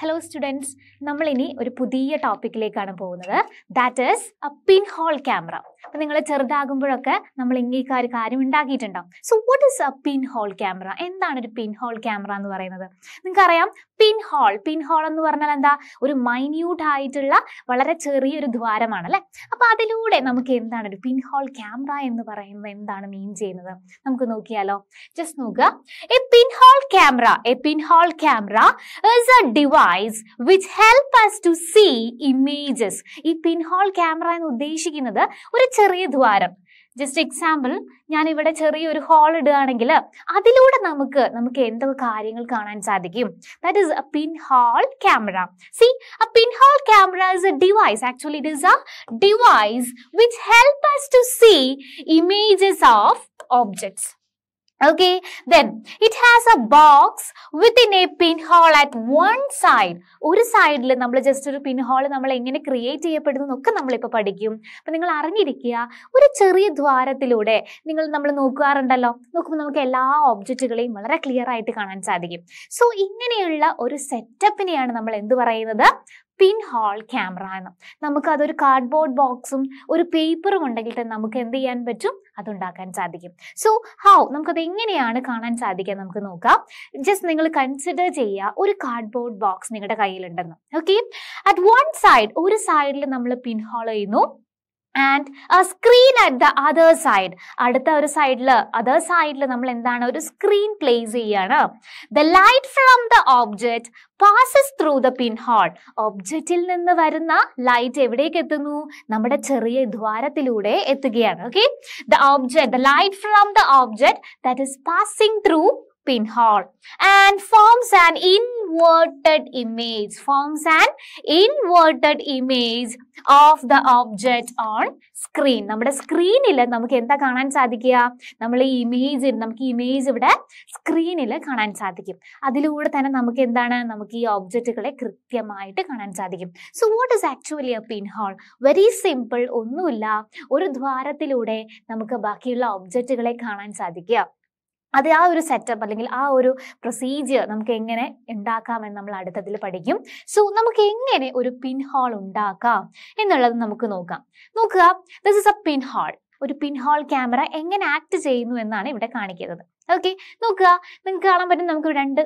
Hello students നമ്മളിനി ഒരു പുതിയ ടോപ്പിക്കിലേക്കാണ് പോകുന്നത് that is a pin hole camera അപ്പം നിങ്ങൾ ചെറുതാകുമ്പോഴൊക്കെ നമ്മൾ ഇങ്ങനെ ഒരു കാര്യം ഉണ്ടാക്കിയിട്ടുണ്ടാവും so what is a pin hole camera എന്താണ് ഒരു പിൻ ഹോൾ ക്യാമറ എന്ന് പറയുന്നത് നിങ്ങൾക്കറിയാം പിൻ ഹോൾ പിൻ ഹോൾ എന്ന് പറഞ്ഞാൽ എന്താ ഒരു മൈന്യൂട്ട് ആയിട്ടുള്ള വളരെ ചെറിയൊരു ദ്വാരമാണ് അല്ലേ അപ്പം അതിലൂടെ നമുക്ക് എന്താണ് ഒരു പിൻ ഹോൾ ക്യാമറ എന്ന് പറയുന്നത് എന്താണ് മീൻ ചെയ്യുന്നത് നമുക്ക് നോക്കിയാലോ ജസ്റ്റ് നോക്കുക a pin hole camera a pin hole camera is a device which help us to see images. This pinhole camera is a very good just example, I have a hall here. That's why we have to do this. That is a pinhole camera. See, a pinhole camera is a device. Actually, it is a device which helps us to see images of objects. Okay, then it has a box within a pinhole at one side. ഒരു സൈഡിൽ നമ്മൾ just ഒരു pinhole നമ്മൾ എങ്ങനെ create ചെയ്യപ്പെടുന്നു എന്നൊക്കെ നമ്മളിപ്പോൾ പഠിക്കും അപ്പം നിങ്ങൾ അറിഞ്ഞിരിക്കുക ഒരു ചെറിയ ദ്വാരത്തിലൂടെ നിങ്ങൾ നമ്മൾ നോക്കാറുണ്ടല്ലോ നോക്കുമ്പോൾ നമുക്ക് എല്ലാ ഓബ്ജക്റ്റുകളെയും വളരെ ക്ലിയർ ആയിട്ട് കാണാൻ സാധിക്കും സോ ഇങ്ങനെയുള്ള ഒരു സെറ്റപ്പിനെയാണ് നമ്മൾ എന്ത് പറയുന്നത് പിൻ ഹോൾ ക്യാമറ എന്ന് നമുക്ക് അതൊരു കാർഡ്ബോർഡ് ബോക്സും ഒരു പേപ്പറും ഉണ്ടെങ്കിൽ തന്നെ നമുക്ക് എന്ത് ചെയ്യാൻ പറ്റും അതുണ്ടാക്കാൻ സാധിക്കും സോ ഹൗ നമുക്കത് എങ്ങനെയാണ് കാണാൻ സാധിക്കുക നമുക്ക് നോക്കാം ജസ്റ്റ് നിങ്ങൾ കൺസിഡർ ചെയ്യുക ഒരു കാർഡ്ബോർഡ് ബോക്സ് നിങ്ങളുടെ കയ്യിലുണ്ടെന്ന് ഓക്കെ അറ്റ് വൺ സൈഡ് ഒരു സൈഡിൽ നമ്മൾ പിൻ ഹോൾ ചെയ്യുന്നു and a screen at the other side അടുത്ത ഒരു സൈഡിൽ അതർ സൈഡിൽ നമ്മൾ എന്താണ് ഒരു സ്ക്രീൻ പ്ലേസ് ചെയ്യാണ് the light from the object passes through the pin hole ഒബ്ജക്റ്റിൽ നിന്ന് വരുന്ന ലൈറ്റ് എവിടേക്ക് എത്തുന്നു നമ്മുടെ ചെറിയ ദ്വാരത്തിലൂടെ എത്തുകയാണ് okay the object the light from the object that is passing through pinhole and forms an inverted image, forms an inverted image of the object on screen. നമ്മുടെ സ്ക്രീനിൽ നമുക്ക് എന്താ കാണാൻ സാധിക്കുക നമ്മൾ ഈ ഇമേജ് നമുക്ക് ഇമേജ് ഇവിടെ സ്ക്രീനിൽ കാണാൻ സാധിക്കും അതിലൂടെ തന്നെ നമുക്ക് എന്താണ് നമുക്ക് ഈ ഒബ്ജക്റ്റുകളെ കൃത്യമായിട്ട് കാണാൻ സാധിക്കും so what is actually a pin hole very simple ഒന്നുമില്ല ഒരു ദ്വാരത്തിലൂടെ നമുക്ക് ബാക്കിയുള്ള ഒബ്ജക്റ്റുകളെ കാണാൻ സാധിക്കുക അത് ആ ഒരു സെറ്റപ്പ് അല്ലെങ്കിൽ ആ ഒരു പ്രൊസീജിയർ നമുക്ക് എങ്ങനെ ഉണ്ടാക്കാമെന്ന് നമ്മൾ അടുത്തതിൽ പഠിക്കും സോ നമുക്ക് എങ്ങനെ ഒരു പിൻ ഹോൾ ഉണ്ടാക്കാം എന്നുള്ളത് നമുക്ക് നോക്കാം നോക്കുക ദിസ് ഇസ് എ പിൻ ഒരു പിൻ ക്യാമറ എങ്ങനെ ആക്ട് ചെയ്യുന്നു എന്നാണ് ഇവിടെ കാണിക്കുന്നത് ഓക്കെ നോക്കുക നിങ്ങൾക്ക് കാണാൻ പറ്റും നമുക്ക് രണ്ട്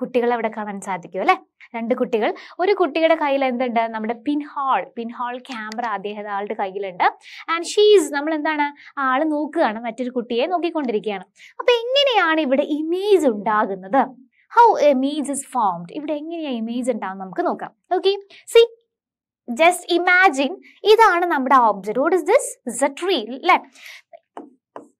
കുട്ടികളെ അവിടെ കാണാൻ സാധിക്കും അല്ലെ രണ്ട് കുട്ടികൾ ഒരു കുട്ടിയുടെ കയ്യിൽ എന്തുണ്ട് നമ്മുടെ പിൻഹാൾ പിൻഹാൾ ക്യാമറ അദ്ദേഹത്തെ ആളുടെ കയ്യിലുണ്ട് ആൻഡ് ഷീസ് നമ്മൾ എന്താണ് ആൾ നോക്കുകയാണ് മറ്റൊരു കുട്ടിയെ നോക്കിക്കൊണ്ടിരിക്കുകയാണ് അപ്പൊ എങ്ങനെയാണ് ഇവിടെ ഇമേജ് ഉണ്ടാകുന്നത് ഹൗ ഇമേജ് ഇസ് ഫോംഡ് ഇവിടെ എങ്ങനെയാണ് ഇമേജ് ഉണ്ടാകുന്നത് നമുക്ക് നോക്കാം ഓക്കെ സി ജസ്റ്റ് ഇമാജിൻ ഇതാണ് നമ്മുടെ object what is this is a tree അല്ലേ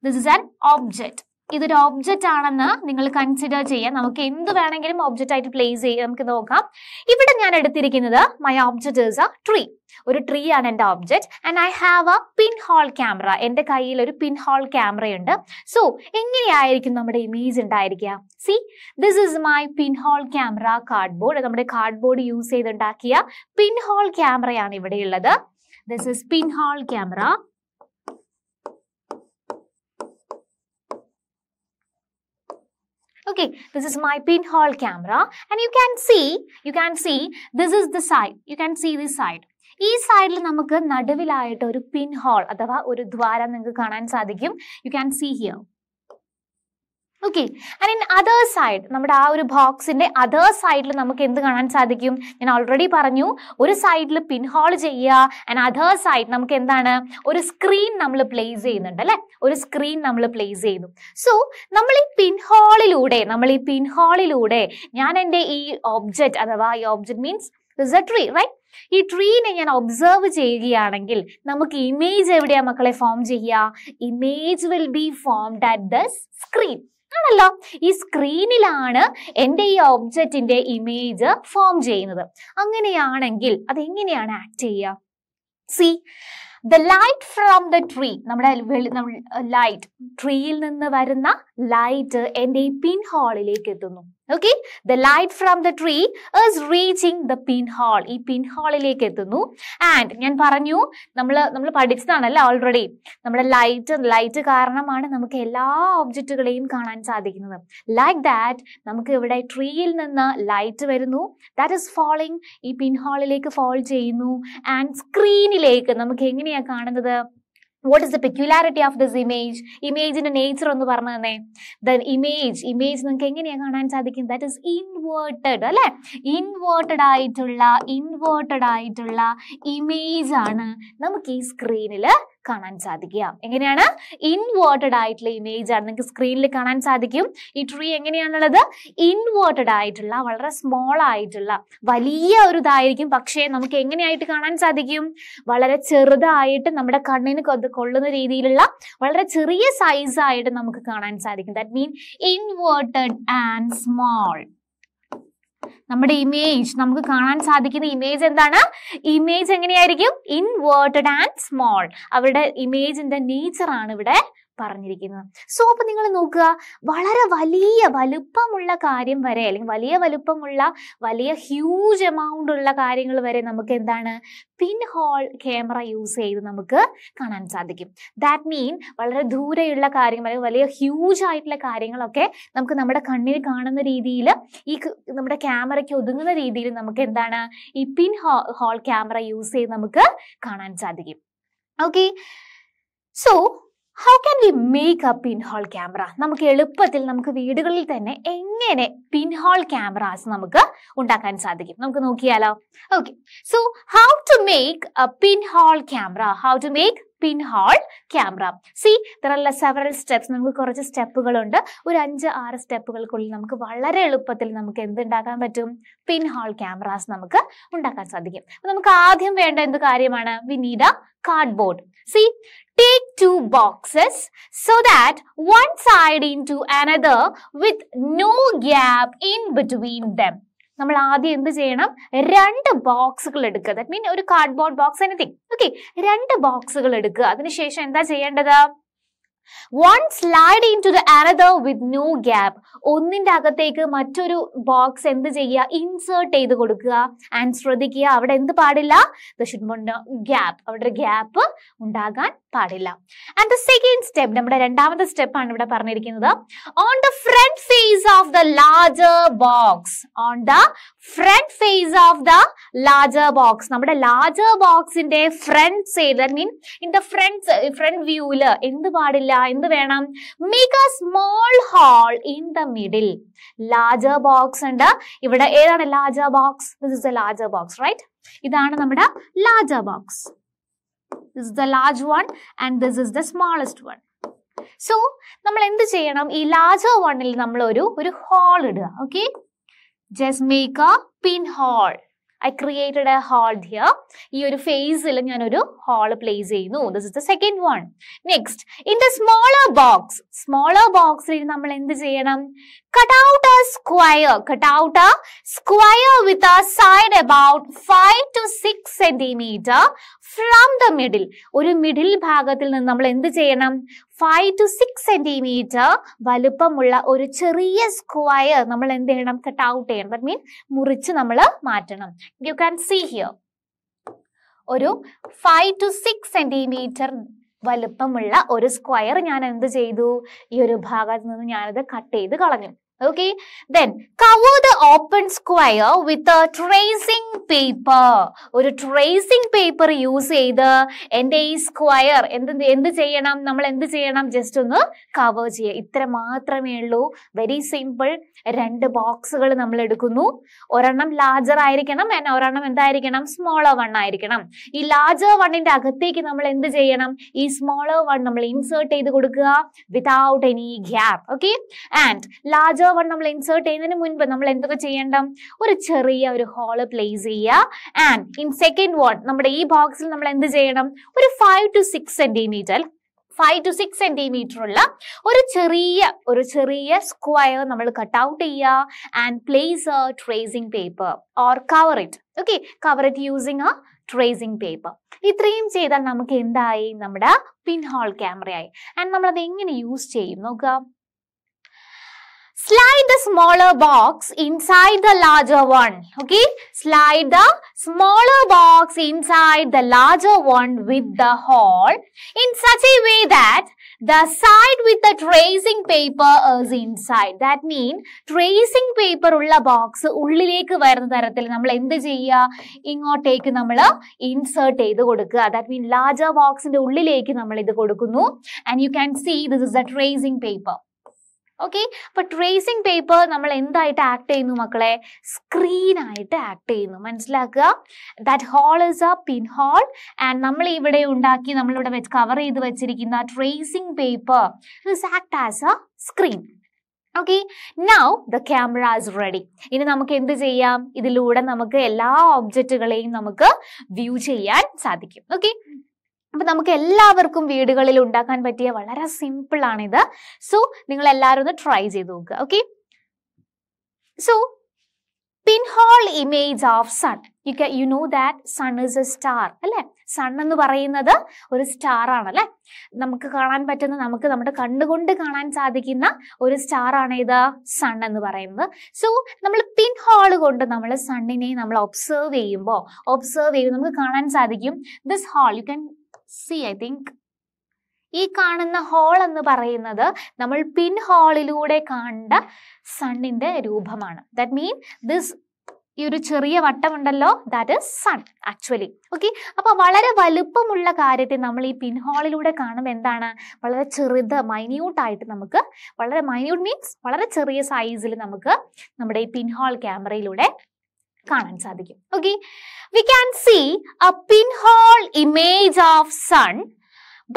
ദിസ് ഇസ് ആൻ ഓബ്ജക്ട് ഇതൊരു ഒബ്ജക്റ്റ് ആണെന്ന് നിങ്ങൾ കൺസിഡർ ചെയ്യാം നമുക്ക് എന്ത് വേണമെങ്കിലും ഒബ്ജക്റ്റ് ആയിട്ട് പ്ലേസ് ചെയ്യാം നമുക്ക് നോക്കാം ഇവിടെ ഞാൻ എടുത്തിരിക്കുന്നത് my object is a tree ഒരു ട്രീ ആണ് എൻ്റെ object and I have a pin hole camera എൻ്റെ കയ്യിൽ ഒരു പിൻ ഹോൾ ക്യാമറയുണ്ട് സോ എങ്ങനെയായിരിക്കും നമ്മുടെ ഇമേജ് ഉണ്ടായിരിക്കുക see this is my pin hole camera cardboard നമ്മുടെ കാർഡ്ബോർഡ് യൂസ് ചെയ്തുണ്ടാക്കിയ പിൻ ഹോൾ ക്യാമറയാണ് ഇവിടെയുള്ളത് this is pin hole camera Okay, this is my pinhole camera and you can see, you can see this is the side. You can see this side. ഈ സൈഡിൽ നമുക്ക് നടുവിലായിട്ട് ഒരു pinhole അഥവാ ഒരു ദ്വാരം നിങ്ങൾക്ക് കാണാൻ സാധിക്കും you can see here okay and in other side നമ്മുടെ ആ ഒരു ബോക്സിന്റെ അതേ സൈഡിൽ നമുക്ക് എന്ത് കാണാൻ സാധിക്കും ഞാൻ ഓൾറെഡി പറഞ്ഞു ഒരു സൈഡിൽ പിൻഹോൾ ചെയ്യുക ആൻഡ് അതേ സൈഡ് നമുക്ക് എന്താണ് ഒരു സ്ക്രീൻ നമ്മൾ പ്ലേസ് ചെയ്യുന്നുണ്ട് അല്ലെ ഒരു സ്ക്രീൻ നമ്മൾ പ്ലേസ് ചെയ്യുന്നു സോ നമ്മൾ ഈ പിൻഹോളിലൂടെ നമ്മൾ ഈ പിൻഹോളിലൂടെ ഞാൻ എൻ്റെ ഈ ഓബ്ജക്റ്റ് അഥവാ ഈ object means is a tree right ഈ ട്രീനെ ഞാൻ ഒബ്സർവ് ചെയ്യുകയാണെങ്കിൽ നമുക്ക് ഇമേജ് എവിടെയാ മക്കളെ ഫോം ചെയ്യുക image will be formed at the screen ആണല്ലോ ഈ സ്ക്രീനിലാണ് എൻ്റെ ഈ ഒബ്ജക്റ്റിൻ്റെ ഇമേജ് ഫോം ചെയ്യുന്നത് അങ്ങനെയാണെങ്കിൽ അതെങ്ങനെയാണ് ആക്ട് ചെയ്യുക see the light from the tree നമ്മുടെ ലൈറ്റ് ട്രീയിൽ നിന്ന് വരുന്ന ലൈറ്റ് എൻ്റെ ഈ പിൻ ഹോളിലേക്ക് എത്തുന്നു okay the light from the tree is reaching the pin hole ഈ പിൻ ഹാളിലേക്ക് എത്തുന്നു ആൻഡ് ഞാൻ പറഞ്ഞു നമ്മൾ നമ്മൾ പഠിച്ചതാണല്ലോ ഓൾറെഡി നമ്മുടെ ലൈറ്റ് ലൈറ്റ് കാരണമാണ് നമുക്ക് എല്ലാ ഓബ്ജക്റ്റുകളെയും കാണാൻ സാധിക്കുന്നത് ലൈക്ക് ദാറ്റ് നമുക്ക് ഇവിടെ ട്രീയിൽ നിന്ന് ലൈറ്റ് വരുന്നു ദാറ്റ് ഇസ് ഫോളിങ് ഈ പിൻ ഹാളിലേക്ക് ഫോൾ ചെയ്യുന്നു ആൻഡ് സ്ക്രീനിലേക്ക് നമുക്ക് എങ്ങനെയാണ് കാണുന്നത് what is the peculiarity of this image ഇമേജിന്റെ നേച്ചർ ഒന്ന് പറഞ്ഞു തന്നെ ദ ഇമേജ് ഇമേജ് നിങ്ങൾക്ക് എങ്ങനെയാണ് കാണാൻ സാധിക്കും ദാറ്റ് ഇസ് ഇൻവേർട്ടഡ് അല്ലെ ഇൻവേർട്ടഡ് ആയിട്ടുള്ള ഇൻവേർട്ടഡ് ആയിട്ടുള്ള ഇമേജ് ആണ് നമുക്ക് ഈ സ്ക്രീനിൽ കാണാൻ സാധിക്കുക എങ്ങനെയാണ് ഇൻവേർട്ടഡ് ആയിട്ടുള്ള ഇമേജ് ആണ് നിങ്ങൾക്ക് സ്ക്രീനിൽ കാണാൻ സാധിക്കും ഈ ട്രീ എങ്ങനെയാണുള്ളത് ഇൻവേർട്ടഡ് ആയിട്ടുള്ള വളരെ സ്മോൾ ആയിട്ടുള്ള വലിയ ഒരു ഇതായിരിക്കും പക്ഷേ നമുക്ക് എങ്ങനെയായിട്ട് കാണാൻ സാധിക്കും വളരെ ചെറുതായിട്ട് നമ്മുടെ കണ്ണിന് കൊള്ളുന്ന രീതിയിലുള്ള വളരെ ചെറിയ സൈസ് ആയിട്ട് നമുക്ക് കാണാൻ സാധിക്കും that mean inverted and small നമ്മുടെ ഇമേജ് നമുക്ക് കാണാൻ സാധിക്കുന്ന ഇമേജ് എന്താണ് ഇമേജ് എങ്ങനെയായിരിക്കും ഇൻവേർട്ടഡ് ആൻഡ് സ്മോൾ അവരുടെ ഇമേജിന്റെ നേച്ചർ ആണ് ഇവിടെ പറഞ്ഞിരിക്കുന്നത് സോ അപ്പൊ നിങ്ങൾ നോക്കുക വളരെ വലിയ വലുപ്പമുള്ള കാര്യം വരെ അല്ലെങ്കിൽ വലിയ വലുപ്പമുള്ള വലിയ ഹ്യൂജ് എമൗണ്ട് ഉള്ള കാര്യങ്ങൾ വരെ നമുക്ക് എന്താണ് പിൻ ഹോൾ ക്യാമറ യൂസ് ചെയ്ത് നമുക്ക് കാണാൻ സാധിക്കും ദാറ്റ് മീൻ വളരെ ദൂരെയുള്ള കാര്യങ്ങൾ അല്ലെങ്കിൽ വലിയ ഹ്യൂജ് ആയിട്ടുള്ള കാര്യങ്ങളൊക്കെ നമുക്ക് നമ്മുടെ കണ്ണിൽ കാണുന്ന രീതിയിൽ ഈ നമ്മുടെ ക്യാമറയ്ക്ക് ഒതുങ്ങുന്ന രീതിയിൽ നമുക്ക് എന്താണ് ഈ പിൻ ഹോൾ ക്യാമറ യൂസ് ചെയ്ത് നമുക്ക് കാണാൻ സാധിക്കും okay so how can we make a pinhole camera നമുക്ക് എളുപ്പത്തിൽ നമുക്ക് വീടുകളിൽ തന്നെ എങ്ങനെ പിൻഹോൾ ക്യാമറാസ് നമുക്ക് ഉണ്ടാക്കാൻ സാധിക്കും നമുക്ക് നോക്കിയാലോ okay so how to make a pinhole camera how to make pinhole camera see ഇത്രയുള്ള സെവറൽ സ്റ്റെപ്സ് നമുക്ക് കുറച്ച് സ്റ്റെപ്പുകളുണ്ട് ഒരു അഞ്ച് ആറ് സ്റ്റെപ്പുകൾക്കുള്ളിൽ നമുക്ക് വളരെ എളുപ്പത്തിൽ നമുക്ക് എന്തുണ്ടാക്കാൻ പറ്റും പിൻഹോൾ ക്യാമറാസ് നമുക്ക് ഉണ്ടാക്കാൻ സാധിക്കും നമുക്ക് ആദ്യം വേണ്ട എന്ത് കാര്യമാണ് we need a cardboard see take two boxes so that one side into another with no gap in between them. നമ്മൾ ആദ്യം എന്ത് ചെയ്യണം രണ്ട് ബോക്സുകൾ എടുക്കുക ദാറ്റ് മീൻ ഒരു കാർഡ്ബോർഡ് ബോക്സ് എനിത്തിങ് ഓക്കെ രണ്ട് ബോക്സുകൾ എടുക്കുക അതിനുശേഷം എന്താ ചെയ്യേണ്ടത് one slide into the another with no gap ഒന്നിൻ്റെ അകത്തേക്ക് മറ്റൊരു ബോക്സ് എന്ത് ചെയ്യുക ഇൻസേർട്ട് ചെയ്ത് കൊടുക്കുക ആൻഡ് ശ്രദ്ധിക്കുക അവിടെ എന്ത് പാടില്ല ദ ഷുഡ് ഗ്യാപ്പ് അവിടെ ഒരു ഗ്യാപ്പ് ഉണ്ടാകാൻ പാടില്ല ആൻഡ് ദ സെക്കൻഡ് സ്റ്റെപ്പ് നമ്മുടെ രണ്ടാമത്തെ സ്റ്റെപ്പാണ് ഇവിടെ പറഞ്ഞിരിക്കുന്നത് on the front face of the larger box on the front face of the larger box നമ്മുടെ ലാർജർ ബോക്സിന്റെ front side that mean in the front front വ്യൂവില് എന്ത് പാടില്ല എന്ത് വേണം make a small hole in the middle larger box ഉണ്ട് ഇവിടെ ഏതാണ് larger box this is a larger box right ഇതാണ് നമ്മുടെ larger box this is the large one and this is the smallest one so നമ്മൾ എന്ത് ചെയ്യണം ഈ larger വണ്ണിൽ നമ്മൾ ഒരു ഒരു ഹോൾ ഇടുക okay just make a pin hole I created a hole here ഈ ഒരു ഫേസിൽ ഞാനൊരു ഹോൾ പ്ലേസ് ചെയ്യുന്നു this is the second one next in the smaller box smaller ബോക്സിൽ നമ്മൾ എന്ത് ചെയ്യണം cut out a square cut out a square with a side about five to six centimetre from the middle ഒരു middle ഭാഗത്തിൽ നിന്ന് നമ്മൾ എന്ത് ചെയ്യണം ഫൈവ് ടു സിക്സ് സെന്റിമീറ്റർ വലുപ്പമുള്ള ഒരു ചെറിയ സ്ക്വയർ നമ്മൾ എന്ത് ചെയ്യണം കട്ട് ഔട്ട് ചെയ്യണം ദറ്റ് മീൻ മുറിച്ച് നമ്മൾ മാറ്റണം യു ക്യാൻ സീ ഹിയർ ഒരു ഫൈവ് ടു സിക്സ് സെന്റിമീറ്റർ വലുപ്പമുള്ള ഒരു സ്ക്വയർ ഞാൻ എന്ത് ചെയ്തു ഈ ഒരു ഭാഗത്ത് നിന്ന് ഞാനത് കട്ട് ചെയ്ത് കളഞ്ഞു Okay. Then cover the open square with a tracing paper. ഒരു tracing paper യൂസ് ചെയ്ത് എൻ്റെ ഈ സ്ക്വയർ എന്ത് എന്ത് ചെയ്യണം നമ്മൾ എന്ത് ചെയ്യണം ജസ്റ്റ് ഒന്ന് കവർ ചെയ്യുക ഇത്ര മാത്രമേ ഉള്ളൂ വെരി സിമ്പിൾ രണ്ട് ബോക്സുകൾ നമ്മൾ എടുക്കുന്നു ഒരെണ്ണം ലാർജർ ആയിരിക്കണം ആൻഡ് ഒരെണ്ണം എന്തായിരിക്കണം സ്മോളർ വൺ ആയിരിക്കണം ഈ ലാർജർ വണ്ണിൻ്റെ അകത്തേക്ക് നമ്മൾ എന്ത് ചെയ്യണം ഈ സ്മോളർ വൺ നമ്മൾ ഇൻസേർട്ട് ചെയ്ത് കൊടുക്കുക without any gap okay and larger ഓരോ വൺ നമ്മൾ ഇൻസേർട്ട് ചെയ്യുന്നതിന് മുൻപ് നമ്മൾ എന്തൊക്കെ ചെയ്യണം ഒരു ചെറിയ ഒരു ഹോള് പ്ലേസ് ചെയ്യുക ആൻഡ് ഇൻ സെക്കൻഡ് വോട്ട് നമ്മുടെ ഈ ബോക്സിൽ നമ്മൾ എന്ത് ചെയ്യണം ഒരു five to six centimetre five to six centimetre ഉള്ള ഒരു ചെറിയ ഒരു ചെറിയ സ്ക്വയർ നമ്മൾ കട്ട് ഔട്ട് ചെയ്യുക and place a tracing paper or cover it okay cover it using a tracing paper ഇത്രയും ചെയ്താൽ നമുക്ക് എന്തായി നമ്മുടെ പിൻഹോൾ ക്യാമറയായി ആൻഡ് നമ്മളത് എങ്ങനെ യൂസ് ചെയ്യും നോക്കുക slide the smaller box inside the larger one okay slide the smaller box inside the larger one with the hole in such a way that the side with the tracing paper is inside that mean tracing paper ulla box ullilekku varana tarathil nammal endu cheya ingotteku nammal insert edu kodukka that mean larger box inde ullilekku nammal idu kodukunu and you can see this is the tracing paper okay അപ്പൊ tracing paper നമ്മൾ എന്തായിട്ട് act ചെയ്യുന്നു മക്കളെ സ്ക്രീനായിട്ട് act ചെയ്യുന്നു മനസ്സിലാക്കുക that hole is a pin hole and നമ്മൾ ഇവിടെ ഉണ്ടാക്കി നമ്മളിവിടെ കവർ ചെയ്ത് വെച്ചിരിക്കുന്ന tracing paper is act as a screen okay now the camera is ready ഇനി നമുക്ക് എന്ത് ചെയ്യാം ഇതിലൂടെ നമുക്ക് എല്ലാ ഓബ്ജക്റ്റുകളെയും നമുക്ക് വ്യൂ ചെയ്യാൻ സാധിക്കും ഓക്കെ അപ്പൊ നമുക്ക് എല്ലാവർക്കും വീടുകളിൽ ഉണ്ടാക്കാൻ പറ്റിയ വളരെ സിമ്പിൾ ആണിത് സോ നിങ്ങൾ എല്ലാവരും ഒന്ന് ട്രൈ ചെയ്ത് നോക്കുക okay so pinhole image of sun you കെ you know that sun is a star അല്ലെ സൺ എന്ന് പറയുന്നത് ഒരു സ്റ്റാർ ആണ് അല്ലെ നമുക്ക് കാണാൻ പറ്റുന്ന നമുക്ക് നമ്മുടെ കണ്ണുകൊണ്ട് കാണാൻ സാധിക്കുന്ന ഒരു സ്റ്റാർ ആണ് ഇത് സൺ എന്ന് പറയുന്നത് സോ നമ്മൾ പിൻഹോൾ കൊണ്ട് നമ്മൾ സണ്ണിനെ നമ്മൾ ഒബ്സേർവ് ചെയ്യുമ്പോൾ ഒബ്സേർവ് ചെയ്യുമ്പോൾ നമുക്ക് കാണാൻ സാധിക്കും this hole you can see I think ഈ കാണുന്ന ഹോൾ എന്ന് പറയുന്നത് നമ്മൾ പിൻ ഹോളിലൂടെ കണ്ട സണ്ണിന്റെ രൂപമാണ് ദാറ്റ് മീൻ ദിസ് ഈ ഒരു ചെറിയ വട്ടം ഉണ്ടല്ലോ that is sun actually okay അപ്പൊ വളരെ വലുപ്പമുള്ള കാര്യത്തെ നമ്മൾ ഈ പിൻഹോളിലൂടെ കാണുമ്പോൾ എന്താണ് വളരെ ചെറുത് മൈന്യൂട്ടായിട്ട് നമുക്ക് വളരെ മൈന്യൂട്ട് മീൻസ് വളരെ ചെറിയ സൈസിൽ നമുക്ക് നമ്മുടെ ഈ പിൻഹോൾ ക്യാമറയിലൂടെ കാണാൻ സാധിക്കും okay we can see a pin hole image of sun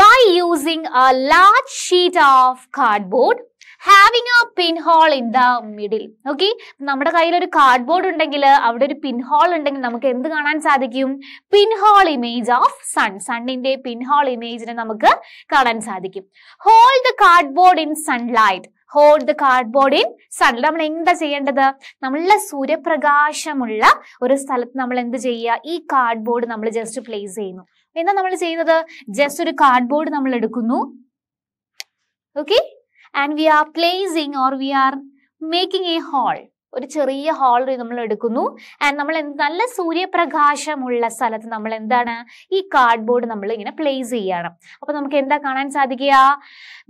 by using a large sheet of cardboard having a pin hole in the middle okay നമ്മുടെ കയ്യിൽ ഒരു കാർഡ് ബോർഡ് ഉണ്ടെങ്കിൽ അവിടെ ഒരു പിൻഹോൾ ഉണ്ടെങ്കിൽ നമുക്ക് എന്ത് കാണാൻ സാധിക്കും പിൻഹോൾ ഇമേജ് ഓഫ് സൺ സണ്ണിന്റെ പിൻഹോൾ ഇമേജിനെ നമുക്ക് കാണാൻ സാധിക്കും hold the cardboard in sunlight hold the cardboard in sun നമ്മൾ എന്താ ചെയ്യേണ്ടത് നമ്മളുടെ സൂര്യപ്രകാശമുള്ള ഒരു സ്ഥലത്ത് നമ്മൾ എന്ത് ചെയ്യുക ഈ കാർഡ്ബോർഡ് നമ്മൾ ജസ്റ്റ് പ്ലേസ് ചെയ്യുന്നു എന്താ നമ്മൾ ചെയ്യുന്നത് ജസ്റ്റ് ഒരു കാർഡ്ബോർഡ് നമ്മൾ എടുക്കുന്നു okay and we are placing or we are making a hole ഒരു ചെറിയ ഹാളിൽ നമ്മൾ എടുക്കുന്നു ആൻഡ് നമ്മൾ നല്ല സൂര്യപ്രകാശമുള്ള സ്ഥലത്ത് നമ്മൾ എന്താണ് ഈ കാർഡ്ബോർഡ് നമ്മൾ ഇങ്ങനെ പ്ലേസ് ചെയ്യണം അപ്പൊ നമുക്ക് എന്താ കാണാൻ സാധിക്കുക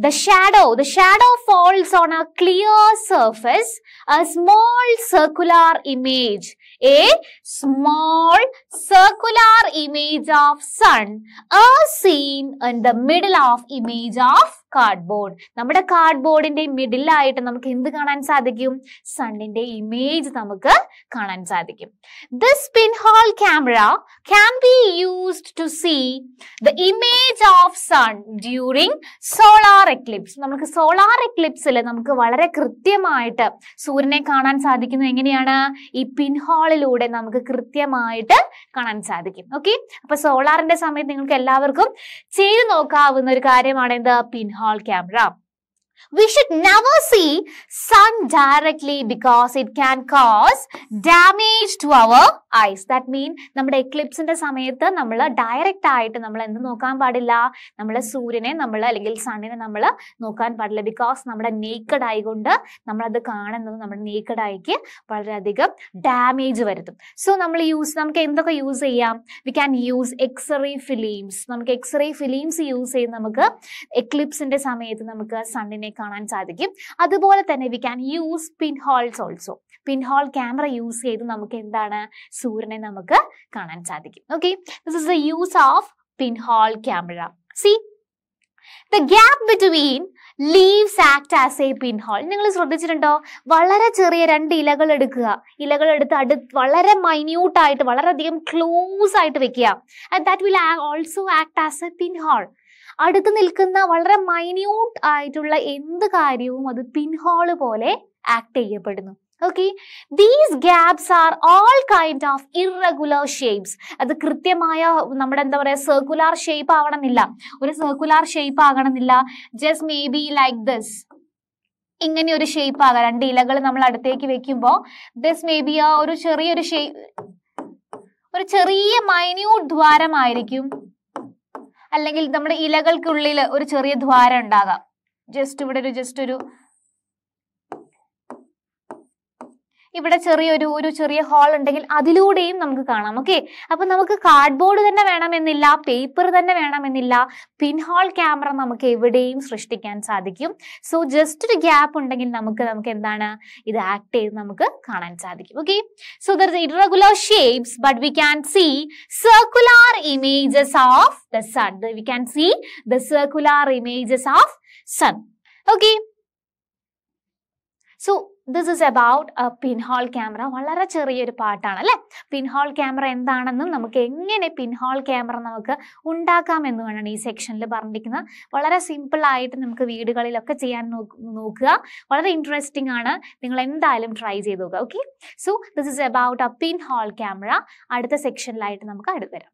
the shadow the shadow falls on a clear surface a small circular image a small circular image of sun seen in the middle of image of cardboard നമ്മുടെ കാർഡ്ബോർഡിന്റെ മിഡിലായിട്ട് നമുക്ക് എന്ത് കാണാൻ സാധിക്കും സണ്ണിന്റെ ഇമേജ് നമുക്ക് കാണാൻ സാധിക്കും this pin hole camera can be used to see the image of sun during solar eclipse നമുക്ക് സോളാർ എക്ലിപ്സിൽ നമുക്ക് വളരെ കൃത്യമായിട്ട് സൂര്യനെ കാണാൻ സാധിക്കുന്നത് എങ്ങനെയാണ് ഈ പിൻ ഹോളിലൂടെ നമുക്ക് കൃത്യമായിട്ട് കാണാൻ സാധിക്കും ഓക്കെ അപ്പൊ സോളാറിന്റെ സമയത്ത് നിങ്ങൾക്ക് എല്ലാവർക്കും ചെയ്തു നോക്കാവുന്ന ഒരു കാര്യമാണ് എന്താ pinhole hall camera. We should never see sun directly because it can cause damage to our eyes. That mean നമ്മുടെ എക്ലിപ്സിന്റെ സമയത്ത് നമ്മൾ ഡയറക്റ്റ് ആയിട്ട് നമ്മൾ എന്ത് നോക്കാൻ പാടില്ല നമ്മൾ സൂര്യനെ നമ്മൾ അല്ലെങ്കിൽ സണ്ണിനെ നമ്മൾ നോക്കാൻ പാടില്ല ബിക്കോസ് നമ്മുടെ നേക്കഡ് ആയിക്കൊണ്ട് നമ്മളത് കാണുന്നത് നമ്മുടെ നേക്കഡ് ആയിക്ക് വളരെയധികം ഡാമേജ് വരുത്തും സോ നമ്മൾ യൂസ് നമുക്ക് എന്തൊക്കെ യൂസ് ചെയ്യാം we can use x-ray films നമുക്ക് എക്സ്റേ ഫിലിംസ് യൂസ് ചെയ്ത് നമുക്ക് എക്ലിപ്സിന്റെ സമയത്ത് നമുക്ക് സണ്ണിനെ കാണാൻ സാധിക്കും അതുപോലെ തന്നെ we can use pin holes also pin hole camera use ചെയ്ത് നമുക്ക് എന്താണ് സൂര്യനെ നമുക്ക് കാണാൻ സാധിക്കും okay this is the use of pin hole camera see the gap between leaves act as a pin hole നിങ്ങൾ ശ്രദ്ധിച്ചിട്ടുണ്ടോ വളരെ ചെറിയ രണ്ട് ഇലകൾ എടുക്കുക ഇലകൾ എടുത്ത് അടു വളരെ മൈന്യൂട്ടായിട്ട് വളരെയധികം ക്ലോസ് ആയിട്ട് വെക്കുക and that will also act as a pin hole അടുത്ത് നിൽക്കുന്ന വളരെ മൈന്യൂട്ട് ആയിട്ടുള്ള എന്ത് കാര്യവും അത് പിൻഹോള് പോലെ ആക്ട് ചെയ്യപ്പെടുന്നു okay these gaps are all kind of irregular shapes അത് കൃത്യമായ നമ്മുടെ എന്താ പറയുക സർക്കുലാർ ഷേപ്പ് ആവണമെന്നില്ല ഒരു സർക്കുലാർ ഷേപ്പ് ആകണമെന്നില്ല just may be like this ഇങ്ങനെ ഒരു ഷേപ്പ് ആകാം രണ്ട് ഇലകൾ നമ്മൾ അടുത്തേക്ക് വെക്കുമ്പോൾ ദിസ് മേ ബി ഒരു ചെറിയൊരു ഷേപ്പ് ഒരു ചെറിയ മൈന്യൂട്ട് ദ്വാരമായിരിക്കും അല്ലെങ്കിൽ നമ്മുടെ ഇലകൾക്കുള്ളിൽ ഒരു ചെറിയ ദ്വാരം ഉണ്ടാകാം ജസ്റ്റ് ഇവിടെ ഒരു ജസ്റ്റ് ഒരു ഇവിടെ ചെറിയൊരു ഒരു ചെറിയ ഹോൾ ഉണ്ടെങ്കിൽ അതിലൂടെയും നമുക്ക് കാണാം ഓക്കെ അപ്പൊ നമുക്ക് കാർഡ്ബോർഡ് തന്നെ വേണമെന്നില്ല പേപ്പർ തന്നെ വേണമെന്നില്ല പിൻ ഹോൾ ക്യാമറ നമുക്ക് എവിടെയും സൃഷ്ടിക്കാൻ സാധിക്കും സോ ജസ്റ്റ് ഒരു ഗ്യാപ്പ് ഉണ്ടെങ്കിൽ നമുക്ക് നമുക്ക് എന്താണ് ഇത് ആക്ട് ചെയ്ത് നമുക്ക് കാണാൻ സാധിക്കും okay so they're irregular shapes but we can see circular images of the sun we can see the circular images of sun okay so this is about a pinhole camera വളരെ ചെറിയൊരു പാട്ടാണ് അല്ലേ pinhole camera എന്താണെന്നും നമുക്ക് എങ്ങനെ pinhole camera നമുക്ക് ഉണ്ടാക്കാം എന്ന് വേണം ഈ സെക്ഷനിൽ പറഞ്ഞിരിക്കുന്നത് വളരെ സിമ്പിൾ ആയിട്ട് നമുക്ക് വീടുകളിലൊക്കെ ചെയ്യാൻ നോക്കുക വളരെ ഇൻട്രസ്റ്റിംഗ് ആണ് നിങ്ങൾ എന്തായാലും ട്രൈ ചെയ്ത് നോക്കുക okay so this is about a pinhole camera അടുത്ത സെക്ഷനിലായിട്ട് നമുക്ക് അടുത്ത് തരാം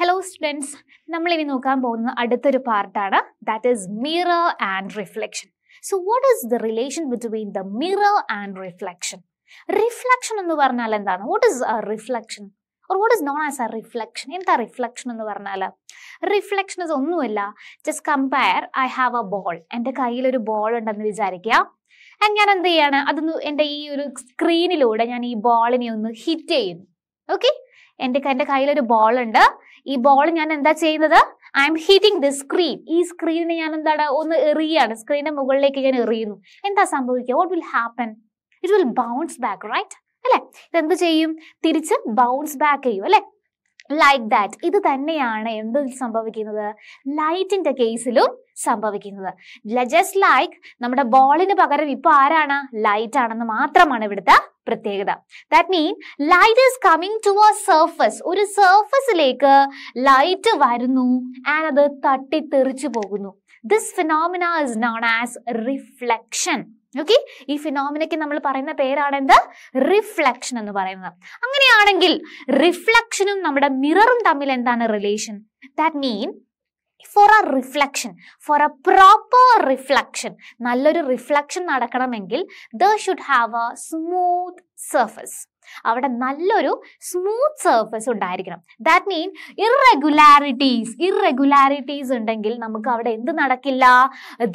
ഹലോ സ്റ്റുഡൻസ് നമ്മളിനി നോക്കാൻ പോകുന്നത് അടുത്തൊരു പാർട്ടാണ് that is mirror and reflection so what is the relation between the mirror and reflection reflection എന്ന് പറഞ്ഞാൽ എന്താണ് what is reflection or what is known as a reflection എന്താ റിഫ്ലക്ഷൻ എന്ന് പറഞ്ഞാൽ റിഫ്ലക്ഷൻ ഇസ് ഒന്നുമില്ല just compare I have a ball എൻ്റെ കയ്യിൽ ഒരു ബോൾ ഉണ്ടെന്ന് വിചാരിക്കുക ഞാൻ എന്ത് ചെയ്യാണ് അതൊന്ന് എൻ്റെ ഈ ഒരു സ്ക്രീനിലൂടെ ഞാൻ ഈ ബോളിനെ ഒന്ന് ഹിറ്റ് ചെയ്യുന്നു ഓക്കെ എൻ്റെ എൻ്റെ കയ്യിലൊരു ബോൾ ഉണ്ട് ഈ ബോൾ ഞാൻ എന്താ ചെയ്യുന്നത് I am hitting the screen ഈ സ്ക്രീനിനെ ഞാൻ എന്താണ് ഒന്ന് എറിയാണ് സ്ക്രീനിന്റെ മുകളിലേക്ക് ഞാൻ എറിയുന്നു എന്താ സംഭവിക്കുക what will happen it will bounce back right അല്ലെ ഇതെന്ത് ചെയ്യും തിരിച്ച് ബൗൺസ് ബാക്ക് ചെയ്യും അല്ലെ ലൈക്ക് ദാറ്റ് ഇത് തന്നെയാണ് എന്ത് സംഭവിക്കുന്നത് ലൈറ്റിന്റെ കേസിലും സംഭവിക്കുന്നത് ജസ്റ്റ് ലൈക്ക് നമ്മുടെ ബോളിന് പകരം ഇപ്പൊ ആരാണ് ലൈറ്റ് ആണെന്ന് മാത്രമാണ് ഇവിടുത്തെ പ്രത്യേകത that mean light is coming to a surface ഒരു സർഫസിലേക്ക് ലൈറ്റ് വരുന്നു ആൻഡ് അത് തട്ടിത്തെറിച്ചു പോകുന്നു this phenomena is known as reflection okay ഈ ഫിനോമിനയ്ക്ക് നമ്മൾ പറയുന്ന പേരാണ് എന്ത് റിഫ്ലക്ഷൻ എന്ന് പറയുന്നത് അങ്ങനെയാണെങ്കിൽ റിഫ്ലക്ഷനും നമ്മുടെ മിററും തമ്മിൽ എന്താണ് relation that mean for a reflection for a proper reflection നല്ലൊരു റിഫ്ലക്ഷൻ നടക്കണമെങ്കിൽ the should have a smooth surface അവിടെ നല്ലൊരു സ്മൂത്ത് സർഫസ് ഉണ്ടായിരിക്കണം ദാറ്റ് മീൻ ഇറഗുലാരിറ്റീസ് ഇറഗുലാരിറ്റീസ് ഉണ്ടെങ്കിൽ നമുക്ക് അവിടെ എന്ത് നടക്കില്ല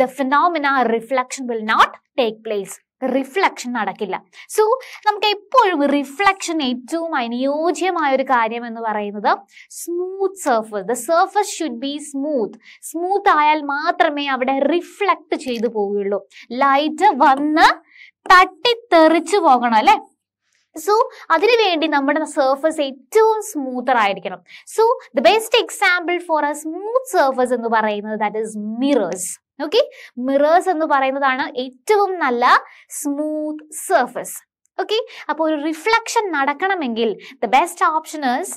the phenomena reflection will not take place reflection നടക്കില്ല സോ നമുക്ക് എപ്പോഴും റിഫ്ലക്ഷൻ ഏറ്റവും അനുയോജ്യമായ ഒരു കാര്യം എന്ന് പറയുന്നത് smooth surface the surface should be smooth smooth ആയാൽ മാത്രമേ അവിടെ റിഫ്ലക്ട് ചെയ്തു പോവുകയുള്ളൂ ലൈറ്റ് വന്ന് തട്ടിത്തെറിച്ചു പോകണം അല്ലേ സോ അതിനു വേണ്ടി നമ്മുടെ സർഫസ് ഏറ്റവും സ്മൂത്തർ ആയിരിക്കണം so the best example for a smooth surface എന്ന് പറയുന്നത് that is mirrors okay mirrors എന്ന് പറയുന്നതാണ് ഏറ്റവും നല്ല സ്മൂത്ത് സർഫസ് ഓക്കെ അപ്പോൾ ഒരു റിഫ്ലക്ഷൻ നടക്കണമെങ്കിൽ the best option is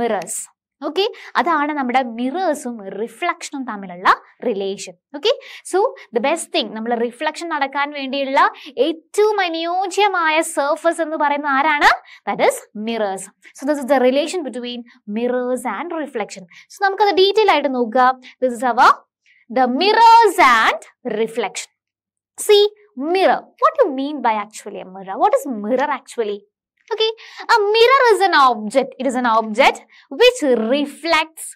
mirrors okay അതാണ് നമ്മുടെ മിറേഴ്സും റിഫ്ലക്ഷനും തമ്മിലുള്ള relation okay so the best thing നമ്മൾ റിഫ്ലക്ഷൻ നടക്കാൻ വേണ്ടിയുള്ള ഏറ്റവും അനുയോജ്യമായ സർഫസ് എന്ന് പറയുന്ന ആരാണ് that is mirrors so this is the relation between mirrors and reflection so നമുക്കത് ഡീറ്റെയിൽ ആയിട്ട് നോക്കുക this is our the mirrors and reflection see mirror what you mean by actually mirror what mirror mirror actually Okay, a mirror is an object. It is an object which reflects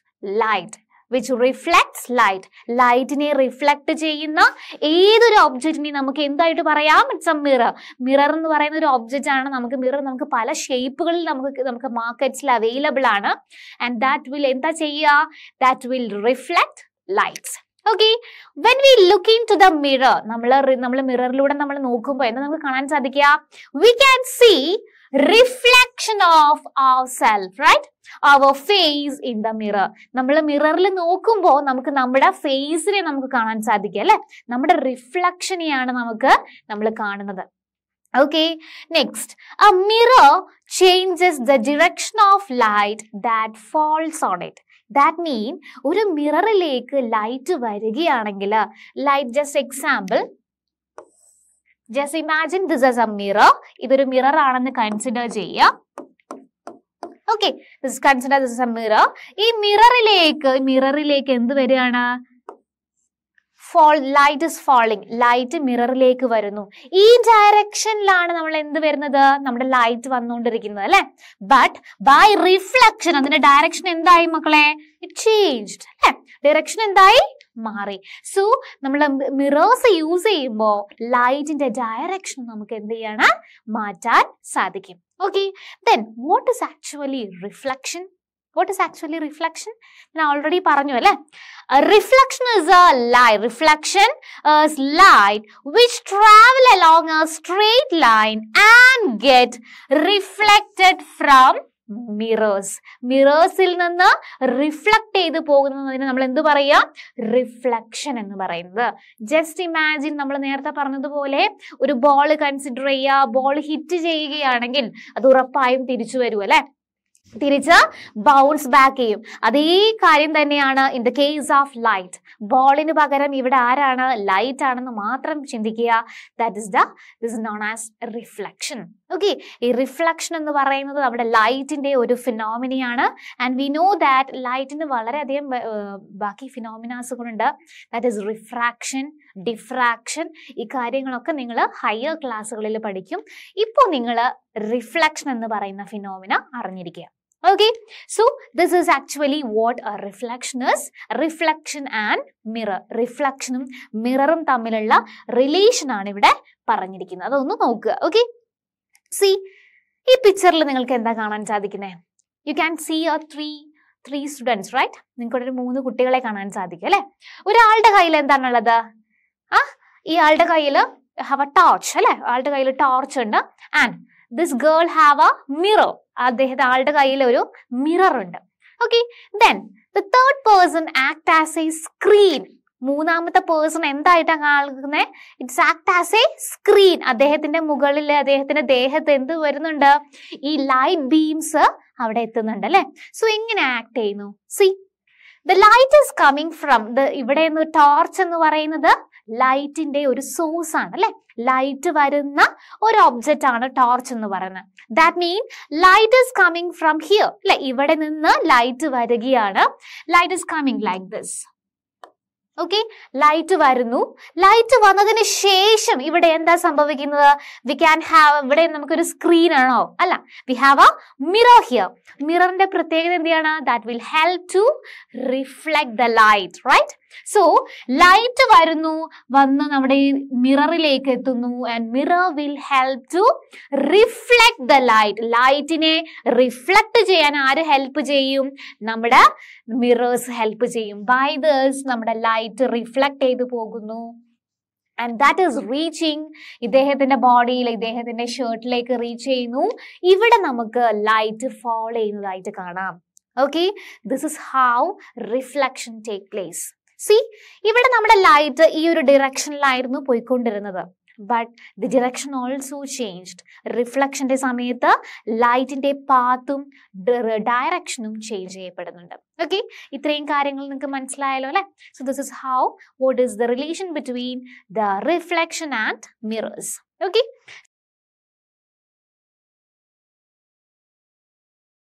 light. Which reflects light ലൈറ്റിനെ reflect ചെയ്യുന്ന ഏതൊരു ഒബ്ജക്റ്റിനെ നമുക്ക് എന്തായിട്ട് പറയാം it's A mirror mirror എന്ന് പറയുന്ന ഒരു ഒബ്ജക്റ്റ് ആണ് നമുക്ക് മിറർ നമുക്ക് പല ഷേപ്പുകളിൽ നമുക്ക് നമുക്ക് മാർക്കറ്റിൽ അവൈലബിൾ ആണ് ആൻഡ് ദാറ്റ് വിൽ എന്താ ചെയ്യുക that will reflect lights okay when we looking to the mirror നമ്മൾ നമ്മൾ മിററിലൂടെ നമ്മൾ നോക്കുമ്പോൾ എന്താ നമുക്ക് കാണാൻ സാധിക്കുക we can see reflection of our self right our face in the mirror നമ്മൾ മിററിൽ നോക്കുമ്പോൾ നമുക്ക് നമ്മുടെ ഫേസിനെ നമുക്ക് കാണാൻ സാധിക്കും അല്ലെ നമ്മുടെ റിഫ്ലക്ഷനെയാണ് നമുക്ക് നമ്മൾ കാണുന്നത് okay next a mirror changes the direction of light that falls on it that mean ഒരു മിററിലേക്ക് ലൈറ്റ് വരികയാണെങ്കിൽ light just example just imagine this as a mirror ഇതൊരു മിറർ ആണെന്ന് കൺസിഡർ ചെയ്യുക okay this consider this a mirror ഈ മിററിലേക്ക് മിററിലേക്ക് എന്ത് വരികയാണ് fall light is falling light മിററിലേക്ക് വരുന്നു ഈ ഡയറക്ഷനിലാണ് നമ്മൾ എന്ത് വരുന്നത് നമ്മുടെ ലൈറ്റ് വന്നുകൊണ്ടിരിക്കുന്നത് അല്ലെ ബട്ട് ബൈ റിഫ്ലക്ഷൻ അതിന്റെ ഡയറക്ഷൻ എന്തായി മക്കളെ ഇറ്റ് ചേഞ്ച്ഡ് അല്ലെ ഡയറക്ഷൻ എന്തായി മാറി സോ നമ്മൾ മിറേഴ്സ് യൂസ് ചെയ്യുമ്പോൾ ലൈറ്റിന്റെ ഡയറക്ഷൻ നമുക്ക് എന്ത് ചെയ്യണം മാറ്റാൻ സാധിക്കും okay then what is actually reflection what is actually reflection ഞാൻ ഓൾറെഡി പറഞ്ഞു അല്ലേ reflection is a light reflection is light which travel along a straight line and get reflected from mirrors മിറേഴ്സിൽ നിന്ന് റിഫ്ലക്ട് ചെയ്ത് പോകുന്നതിന് നമ്മൾ എന്ത് പറയുക റിഫ്ലക്ഷൻ എന്ന് പറയുന്നത് ജസ്റ്റ് ഇമാജിൻ നമ്മൾ നേരത്തെ പറഞ്ഞതുപോലെ ഒരു ബോൾ കൺസിഡർ ചെയ്യുക ബോൾ ഹിറ്റ് ചെയ്യുകയാണെങ്കിൽ അത് ഉറപ്പായും തിരിച്ചു വരും അല്ലെ തിരിച്ച് ബൗൺസ് ബാക്ക് ചെയ്യും അതേ കാര്യം തന്നെയാണ് in the case of light ബോളിന് പകരം ഇവിടെ ആരാണ് ലൈറ്റ് ആണെന്ന് മാത്രം ചിന്തിക്കുക that is the this known as reflection okay ഈ റിഫ്ലക്ഷൻ എന്ന് പറയുന്നത് നമ്മുടെ ലൈറ്റിന്റെ ഒരു ഫിനോമിനിയാണ് ആൻഡ് വി നോ ദാറ്റ് ലൈറ്റിന് വളരെയധികം ബാക്കി ഫിനോമിനാസ് കൂടെ ദാറ്റ് ഈസ് റിഫ്രാക്ഷൻ ഡിഫ്രാക്ഷൻ ഈ കാര്യങ്ങളൊക്കെ നിങ്ങൾ ഹയർ ക്ലാസ്സുകളിൽ പഠിക്കും ഇപ്പോൾ നിങ്ങൾ റിഫ്ലക്ഷൻ എന്ന് പറയുന്ന ഫിനോമിന അറിഞ്ഞിരിക്കുക okay so this is actually what a reflection reflection and mirror റിഫ്ലക്ഷനും മിററും തമ്മിലുള്ള റിലേഷൻ ആണ് ഇവിടെ പറഞ്ഞിരിക്കുന്നത് അതൊന്ന് നോക്കുക ഓക്കെ സി ഈ പിക്ചറിൽ നിങ്ങൾക്ക് എന്താ കാണാൻ സാധിക്കുന്നത് you can see a three three students right നിങ്ങൾക്ക് ഒരു മൂന്ന് കുട്ടികളെ കാണാൻ സാധിക്കും അല്ലെ ഒരാളുടെ കയ്യിൽ എന്താണുള്ളത് ആ ഈ ആളുടെ കയ്യിൽ ഹാവ് എ ടോർച്ച് അല്ലെ ആളുടെ കയ്യിൽ ടോർച്ച് ഉണ്ട് and this girl have a mirror അദ്ദേഹത്തെ ആളുടെ കയ്യിൽ ഒരു മിറർ ഉണ്ട് okay then the third person act as a screen മൂന്നാമത്തെ പേഴ്സൺ എന്തായിട്ടാണ് കാണുന്നത് it's act as a screen അദ്ദേഹത്തിന്റെ മുകളിൽ അദ്ദേഹത്തിന്റെ ദേഹത്ത് എന്ത് വരുന്നുണ്ട് ഈ ലൈറ്റ് ബീംസ് അവിടെ എത്തുന്നുണ്ട് അല്ലെ സോ എങ്ങനെ ആക്ട് ചെയ്യുന്നു see the light is coming from the ഇവിടെ നിന്ന് ടോർച്ച് എന്ന് പറയുന്നത് ലൈറ്റിന്റെ ഒരു സോഴ്സ് ആണ് അല്ലെ ലൈറ്റ് വരുന്ന ഒരു ഒബ്ജക്റ്റ് ആണ് ടോർച്ച് എന്ന് പറയുന്നത് that mean light is coming from here അല്ലെ ഇവിടെ നിന്ന് ലൈറ്റ് വരികയാണ് light is coming like this okay light വരുന്നു ലൈറ്റ് വന്നതിന് ശേഷം ഇവിടെ എന്താ സംഭവിക്കുന്നത് വി ക്യാൻ ഹാവ് ഇവിടെ നമുക്കൊരു സ്ക്രീൻ ആണോ അല്ല we have a mirror here മിററിന്റെ പ്രത്യേകത എന്താണ് that will help to reflect the light right so light വരുന്നു വന്ന് നമ്മുടെ ഈ മിററിലേക്ക് എത്തുന്നു and mirror will help to reflect the light ലൈറ്റിനെ റിഫ്ലക്ട് ചെയ്യാൻ ആര് ഹെൽപ്പ് ചെയ്യും നമ്മുടെ മിറേഴ്സ് ഹെൽപ്പ് ചെയ്യും ബൈ ദേഴ്സ് നമ്മുടെ ലൈറ്റ് റിഫ്ലക്ട് ചെയ്തു പോകുന്നു and that is reaching ഇദ്ദേഹത്തിന്റെ ബോഡിയിൽ ഇദ്ദേഹത്തിന്റെ ഷർട്ടിലേക്ക് റീച്ച് ചെയ്യുന്നു ഇവിടെ നമുക്ക് ലൈറ്റ് ഫോൾ ചെയ്യുന്നതായിട്ട് കാണാം okay this is how reflection take place see ഇവിടെ നമ്മുടെ ലൈറ്റ് ഈ ഒരു ഡിറക്ഷനിലായിരുന്നു പോയിക്കൊണ്ടിരുന്നത് but the direction also changed റിഫ്ലക്ഷൻ്റെ സമയത്ത് ലൈറ്റിൻ്റെ പാത്തും ഡയറക്ഷനും ചേഞ്ച് ചെയ്യപ്പെടുന്നുണ്ട് ഓക്കെ ഇത്രയും കാര്യങ്ങൾ നിങ്ങൾക്ക് മനസ്സിലായല്ലോ അല്ലെ so this is how what is the relation between the reflection and mirrors okay